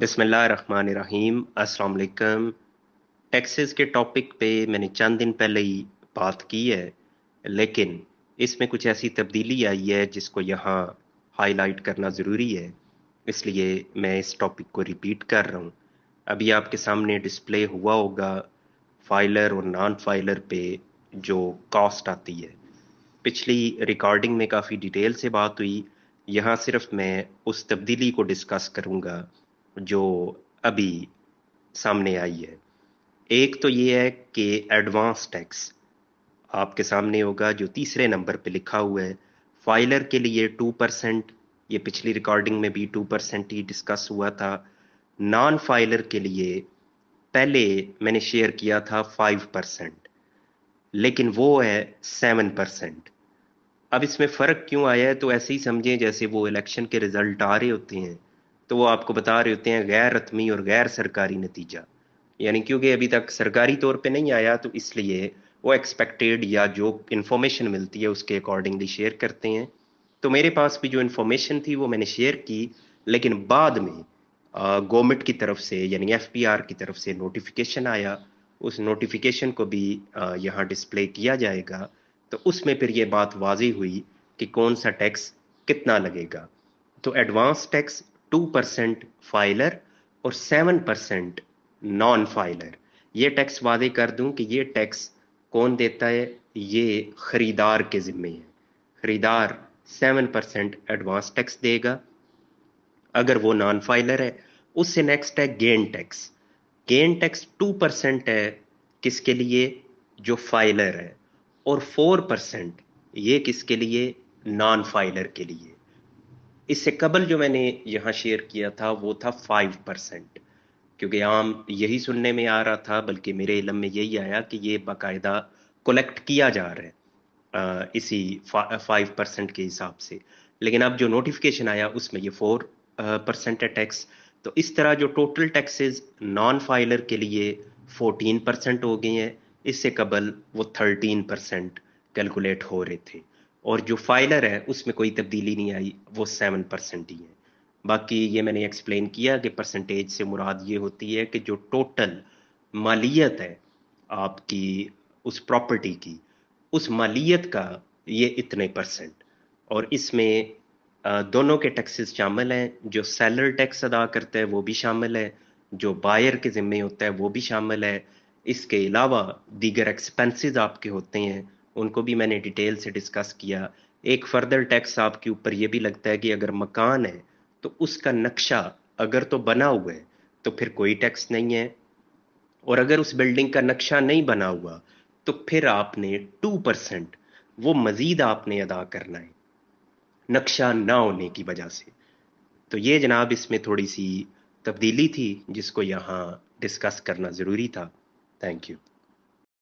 बसमीम असलकम टैक्सेस के टॉपिक पे मैंने चंद दिन पहले ही बात की है लेकिन इसमें कुछ ऐसी तब्दीली आई है जिसको यहाँ हाईलाइट करना ज़रूरी है इसलिए मैं इस टॉपिक को रिपीट कर रहा हूँ अभी आपके सामने डिस्प्ले हुआ होगा फाइलर और नॉन फाइलर पे जो कॉस्ट आती है पिछली रिकॉर्डिंग में काफ़ी डिटेल से बात हुई यहाँ सिर्फ मैं उस तब्दीली को डिस्कस करूँगा जो अभी सामने आई है एक तो ये है कि एडवांस टैक्स आपके सामने होगा जो तीसरे नंबर पे लिखा हुआ है फाइलर के लिए टू परसेंट ये पिछली रिकॉर्डिंग में भी टू परसेंट ही डिस्कस हुआ था नॉन फाइलर के लिए पहले मैंने शेयर किया था फाइव परसेंट लेकिन वो है सेवन परसेंट अब इसमें फ़र्क क्यों आया है तो ऐसे ही समझें जैसे वो इलेक्शन के रिज़ल्ट आ रहे होते हैं तो वो आपको बता रहे होते हैं गैर रत्मी और गैर सरकारी नतीजा यानी क्योंकि अभी तक सरकारी तौर पे नहीं आया तो इसलिए वो एक्सपेक्टेड या जो इन्फॉर्मेशन मिलती है उसके अकॉर्डिंगली शेयर करते हैं तो मेरे पास भी जो इन्फॉर्मेशन थी वो मैंने शेयर की लेकिन बाद में गवर्नमेंट की तरफ से यानी एफ की तरफ से नोटिफिकेशन आया उस नोटिफिकेशन को भी यहाँ डिस्प्ले किया जाएगा तो उसमें फिर ये बात वाजी हुई कि कौन सा टैक्स कितना लगेगा तो advance tax two percent filer और सेवन परसेंट नॉन फाइलर ये टैक्स वादे कर दूं कि ये टैक्स कौन देता है ये ख़रीदार के ज़िम्मे है ख़रीदार सेवन परसेंट एडवांस टैक्स देगा अगर वो नॉन फाइलर है उससे नेक्स्ट है gain tax gain tax two percent है किसके लिए जो फाइलर है और फोर परसेंट ये किसके लिए नॉन फाइलर के लिए इससे कबल जो मैंने यहाँ शेयर किया था वो था फाइव परसेंट क्योंकि आम यही सुनने में आ रहा था बल्कि मेरे इलम में यही आया कि ये बाकायदा कलेक्ट किया जा रहा है इसी फाइव परसेंट के हिसाब से लेकिन अब जो नोटिफिकेशन आया उसमें ये फोर परसेंट है टैक्स तो इस तरह जो टोटल टैक्सेस नॉन फाइलर के लिए फोर्टीन परसेंट हो गए हैं इससे कबल वो थर्टीन परसेंट कैलकुलेट हो रहे थे और जो फाइलर है उसमें कोई तब्दीली नहीं आई वो सेवन परसेंट ही है बाकी ये मैंने एक्सप्लेन किया कि परसेंटेज से मुराद ये होती है कि जो टोटल मालियत है आपकी उस प्रॉपर्टी की उस मालियत का ये इतने परसेंट और इसमें दोनों के टैक्सेस शामिल हैं जो सेलर टैक्स अदा करता है वो भी शामिल है जो बायर के ज़िम्मे होता है वो भी शामिल है इसके अलावा दीगर एक्सपेंसेस आपके होते हैं उनको भी मैंने डिटेल से डिस्कस किया एक फर्दर टैक्स आपके ऊपर ये भी लगता है कि अगर मकान है तो उसका नक्शा अगर तो बना हुआ है तो फिर कोई टैक्स नहीं है और अगर उस बिल्डिंग का नक्शा नहीं बना हुआ तो फिर आपने टू परसेंट वो मज़ीद आपने अदा करना है नक्शा ना होने की वजह से तो ये जनाब इसमें थोड़ी सी तब्दीली थी जिसको यहाँ डिस्कस करना ज़रूरी था थैंक यू